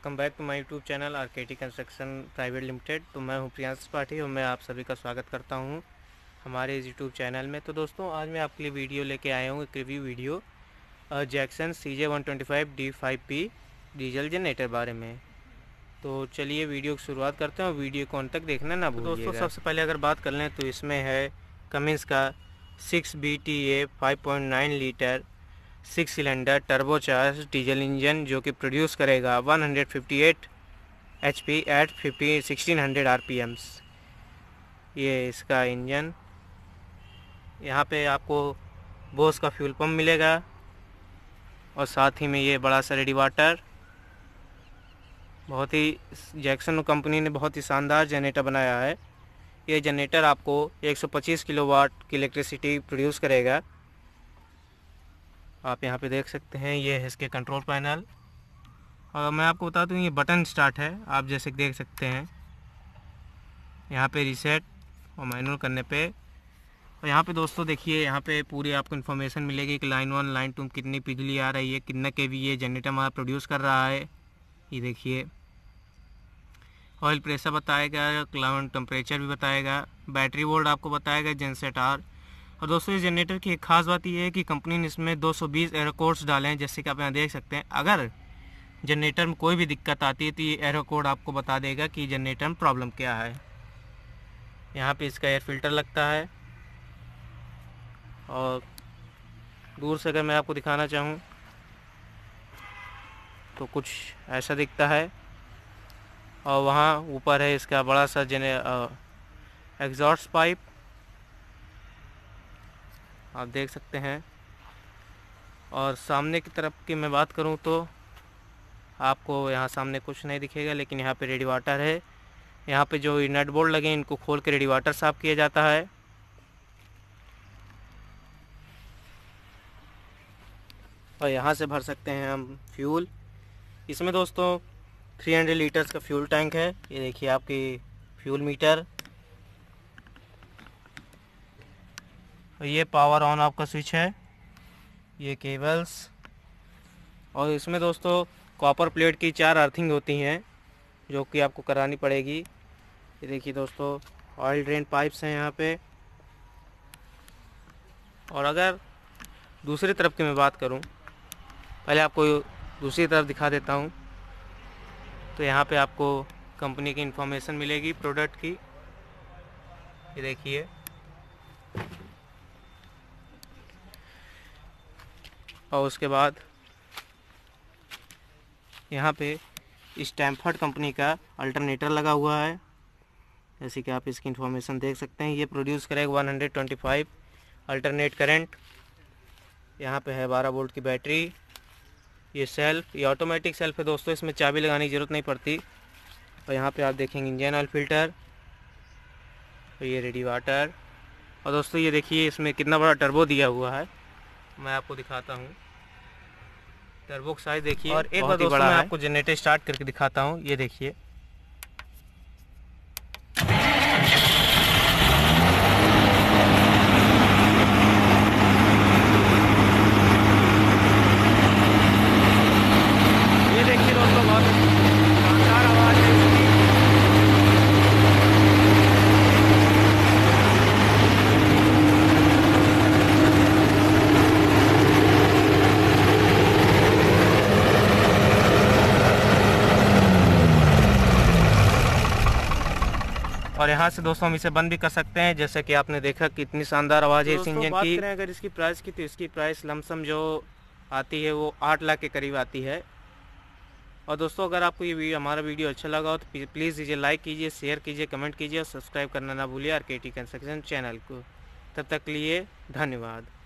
welcome back to my YouTube channel R K T construction private limited तो मैं हूं प्रियांश पाठी और मैं आप सभी का स्वागत करता हूं हमारे इस यूट्यूब चैनल में तो दोस्तों आज मैं आपके लिए वीडियो लेके आया हूं एक review video Jackson C J one twenty five D five P diesel generator बारे में तो चलिए वीडियो की शुरुआत करते हैं और वीडियो को तक देखना ना तो दोस्तों सबसे पहले अगर बात कर लें तो इसमें है कमिंस का six B T A five point nine litre six cylinder turbocharge diesel engine जो कि प्रोड्यूस करेगा 158 एचपी एट 50 1600 आरपीएम्स ये इसका इंजन यहाँ पे आपको बोस का फ्यूल पंप मिलेगा और साथ ही में ये बड़ा सा रेडी वाटर बहुत ही जैक्सन कंपनी ने बहुत ही शानदार जनरेटर बनाया है ये जनरेटर आपको 125 किलोवाट की इलेक्ट्रिसिटी प्रोड्यूस करेगा आप यहाँ पे देख सकते हैं ये है इसके कंट्रोल पैनल और मैं आपको बता दूँ ये बटन स्टार्ट है आप जैसे देख सकते हैं यहाँ पे रीसेट और मैनुअल करने पे और यहाँ पे दोस्तों देखिए यहाँ पे पूरी आपको इन्फॉर्मेशन मिलेगी कि लाइन वन लाइन टू कितनी बिजली आ रही है कितना के वी ये जनरेटर हमारा प्रोड्यूस कर रहा है ये देखिए ऑयल प्रेशर बताएगा क्लाउन टेम्परेचर भी बताएगा बैटरी वोल्ट आपको बताएगा जनसेट आर और दोस्तों इस जनरेटर की एक खास बात यह है कि कंपनी ने इसमें 220 एरोकोड्स डाले हैं जैसे कि आप यहाँ देख सकते हैं अगर जनरेटर में कोई भी दिक्कत आती है तो ये एरोकोड आपको बता देगा कि जनरेटर में प्रॉब्लम क्या है यहाँ पे इसका एयर फिल्टर लगता है और दूर से अगर मैं आपको दिखाना चाहूँ तो कुछ ऐसा दिखता है और वहाँ ऊपर है इसका बड़ा सा जने एग्जॉस्ट पाइप आप देख सकते हैं और सामने की तरफ की मैं बात करूं तो आपको यहाँ सामने कुछ नहीं दिखेगा लेकिन यहाँ पे रेडी वाटर है यहाँ पे जो नट बोल्ट लगे इनको खोल के रेडी वाटर साफ़ किया जाता है और यहाँ से भर सकते हैं हम फ्यूल इसमें दोस्तों 300 लीटर्स का फ्यूल टैंक है ये देखिए आपकी फ्यूल मीटर तो ये पावर ऑन आपका स्विच है ये केबल्स और इसमें दोस्तों कॉपर प्लेट की चार अर्थिंग होती हैं जो कि आपको करानी पड़ेगी ये देखिए दोस्तों ऑयल ड्रेन पाइप्स हैं यहाँ पे और अगर दूसरी तरफ की मैं बात करूँ पहले आपको दूसरी तरफ दिखा देता हूँ तो यहाँ पे आपको कंपनी की इन्फॉर्मेशन मिलेगी प्रोडक्ट की ये देखिए और उसके बाद यहाँ पे स्टैम्फर्ड कंपनी का अल्टरनेटर लगा हुआ है जैसे कि आप इसकी इन्फॉर्मेशन देख सकते हैं ये प्रोड्यूस करेगा 125 अल्टरनेट करेंट यहाँ पे है 12 वोल्ट की बैटरी ये सेल्फ ये ऑटोमेटिक सेल्फ है दोस्तों इसमें चाबी लगाने की ज़रूरत नहीं पड़ती और यहाँ पे आप देखेंगे इंजन ऑयल फिल्टर और ये रेडी वाटर और दोस्तों ये देखिए इसमें कितना बड़ा टर्बो दिया हुआ है मैं आपको दिखाता हूँ टर्बोक साइज देखिए और एक बार दोस्तों मैं आपको जनरेटर स्टार्ट करके दिखाता हूँ ये देखिए और यहाँ से दोस्तों हम इसे बंद भी कर सकते हैं जैसे कि आपने देखा कितनी शानदार आवाज़ है इस इंजन की अगर इसकी प्राइस की तो इसकी प्राइस लमसम जो आती है वो आठ लाख के करीब आती है और दोस्तों अगर आपको ये वीडियो हमारा वीडियो अच्छा लगा हो तो प्लीज़ दीजिए लाइक कीजिए शेयर कीजिए कमेंट कीजिए और सब्सक्राइब करना ना भूलिए are K T construction channel को तब तक लिए धन्यवाद